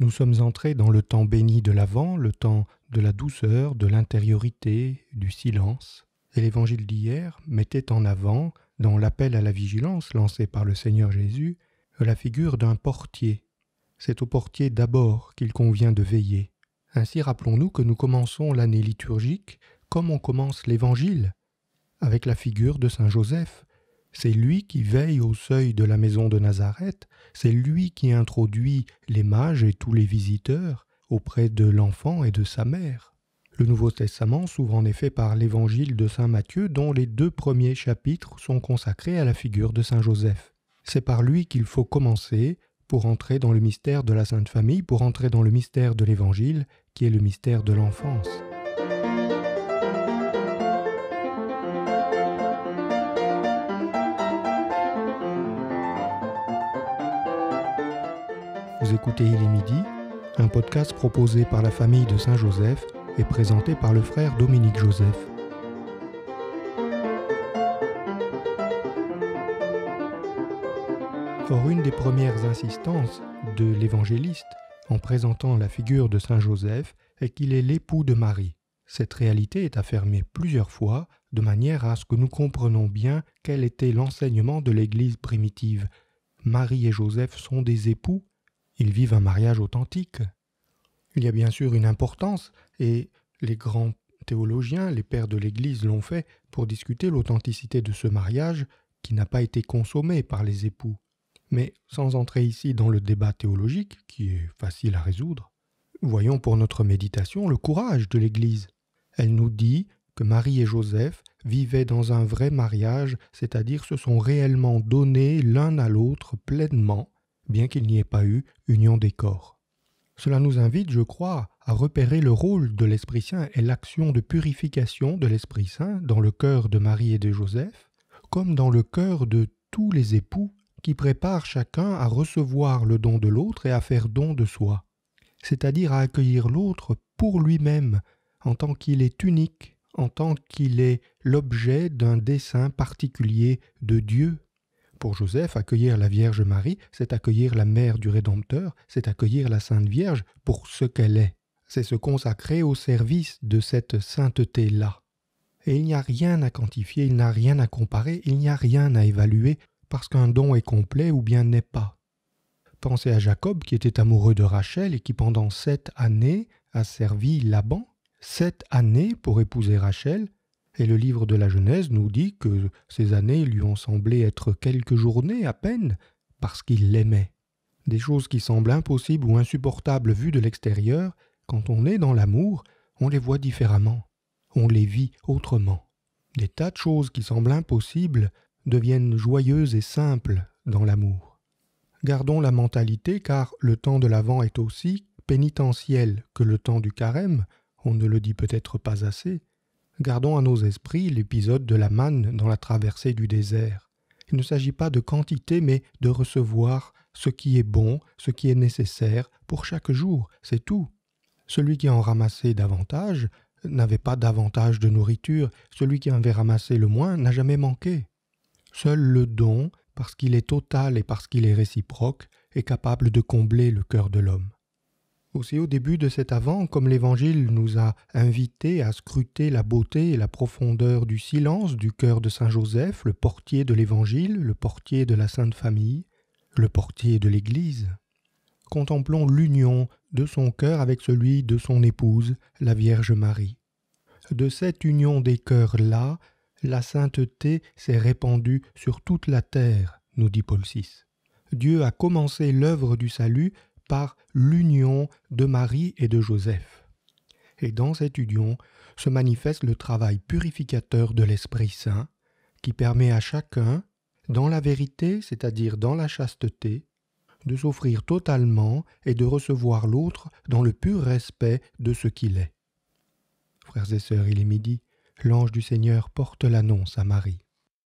Nous sommes entrés dans le temps béni de l'Avent, le temps de la douceur, de l'intériorité, du silence. Et l'évangile d'hier mettait en avant, dans l'appel à la vigilance lancé par le Seigneur Jésus, la figure d'un portier. C'est au portier d'abord qu'il convient de veiller. Ainsi rappelons-nous que nous commençons l'année liturgique comme on commence l'évangile, avec la figure de Saint Joseph, c'est lui qui veille au seuil de la maison de Nazareth, c'est lui qui introduit les mages et tous les visiteurs auprès de l'enfant et de sa mère. Le Nouveau Testament s'ouvre en effet par l'évangile de Saint Matthieu dont les deux premiers chapitres sont consacrés à la figure de Saint Joseph. C'est par lui qu'il faut commencer pour entrer dans le mystère de la Sainte Famille, pour entrer dans le mystère de l'Évangile, qui est le mystère de l'enfance. Vous écoutez Il est midi, un podcast proposé par la famille de Saint-Joseph et présenté par le frère Dominique Joseph. Or, une des premières insistances de l'évangéliste en présentant la figure de Saint Joseph est qu'il est l'époux de Marie. Cette réalité est affirmée plusieurs fois de manière à ce que nous comprenions bien quel était l'enseignement de l'Église primitive. Marie et Joseph sont des époux ils vivent un mariage authentique. Il y a bien sûr une importance, et les grands théologiens, les pères de l'Église l'ont fait pour discuter l'authenticité de ce mariage qui n'a pas été consommé par les époux. Mais sans entrer ici dans le débat théologique, qui est facile à résoudre, voyons pour notre méditation le courage de l'Église. Elle nous dit que Marie et Joseph vivaient dans un vrai mariage, c'est-à-dire se sont réellement donnés l'un à l'autre pleinement, bien qu'il n'y ait pas eu union des corps. Cela nous invite, je crois, à repérer le rôle de l'Esprit Saint et l'action de purification de l'Esprit Saint dans le cœur de Marie et de Joseph, comme dans le cœur de tous les époux qui préparent chacun à recevoir le don de l'autre et à faire don de soi, c'est-à-dire à accueillir l'autre pour lui-même, en tant qu'il est unique, en tant qu'il est l'objet d'un dessein particulier de Dieu pour Joseph, accueillir la Vierge Marie, c'est accueillir la Mère du Rédempteur, c'est accueillir la Sainte Vierge pour ce qu'elle est, c'est se consacrer au service de cette sainteté-là. Et il n'y a rien à quantifier, il n'y a rien à comparer, il n'y a rien à évaluer, parce qu'un don est complet ou bien n'est pas. Pensez à Jacob qui était amoureux de Rachel et qui pendant sept années a servi Laban, sept années pour épouser Rachel, et le livre de la Genèse nous dit que ces années lui ont semblé être quelques journées à peine, parce qu'il l'aimait. Des choses qui semblent impossibles ou insupportables vues de l'extérieur, quand on est dans l'amour, on les voit différemment, on les vit autrement. Des tas de choses qui semblent impossibles deviennent joyeuses et simples dans l'amour. Gardons la mentalité car le temps de l'Avent est aussi pénitentiel que le temps du carême, on ne le dit peut-être pas assez, Gardons à nos esprits l'épisode de la manne dans la traversée du désert. Il ne s'agit pas de quantité, mais de recevoir ce qui est bon, ce qui est nécessaire pour chaque jour, c'est tout. Celui qui en ramassait davantage n'avait pas davantage de nourriture, celui qui en avait ramassé le moins n'a jamais manqué. Seul le don, parce qu'il est total et parce qu'il est réciproque, est capable de combler le cœur de l'homme. Aussi au début de cet avant, comme l'Évangile nous a invités à scruter la beauté et la profondeur du silence du cœur de Saint Joseph, le portier de l'Évangile, le portier de la Sainte Famille, le portier de l'Église. Contemplons l'union de son cœur avec celui de son épouse, la Vierge Marie. De cette union des cœurs-là, la sainteté s'est répandue sur toute la terre, nous dit Paul VI. Dieu a commencé l'œuvre du salut par l'union de Marie et de Joseph. Et dans cette union se manifeste le travail purificateur de l'Esprit Saint, qui permet à chacun, dans la vérité, c'est-à-dire dans la chasteté, de s'offrir totalement et de recevoir l'autre dans le pur respect de ce qu'il est. Frères et sœurs, il est midi, l'ange du Seigneur porte l'annonce à Marie.